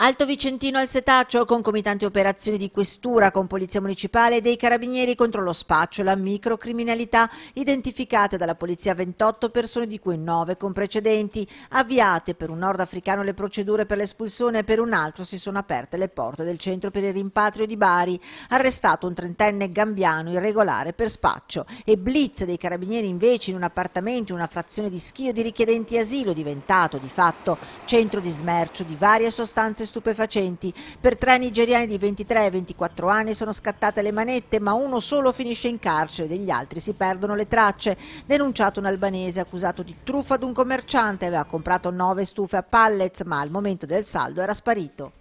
Alto Vicentino al Setaccio, concomitanti operazioni di questura con Polizia Municipale e dei Carabinieri contro lo spaccio e la microcriminalità, identificate dalla Polizia 28 persone di cui 9 con precedenti, avviate per un nordafricano le procedure per l'espulsione e per un altro si sono aperte le porte del centro per il rimpatrio di Bari, arrestato un trentenne gambiano irregolare per spaccio e blitz dei Carabinieri invece in un appartamento in una frazione di schio di richiedenti asilo diventato di fatto centro di smercio di varie sostanze stupefacenti. Per tre nigeriani di 23 e 24 anni sono scattate le manette, ma uno solo finisce in carcere, degli altri si perdono le tracce. Denunciato un albanese accusato di truffa ad un commerciante, aveva comprato nove stufe a pallets, ma al momento del saldo era sparito.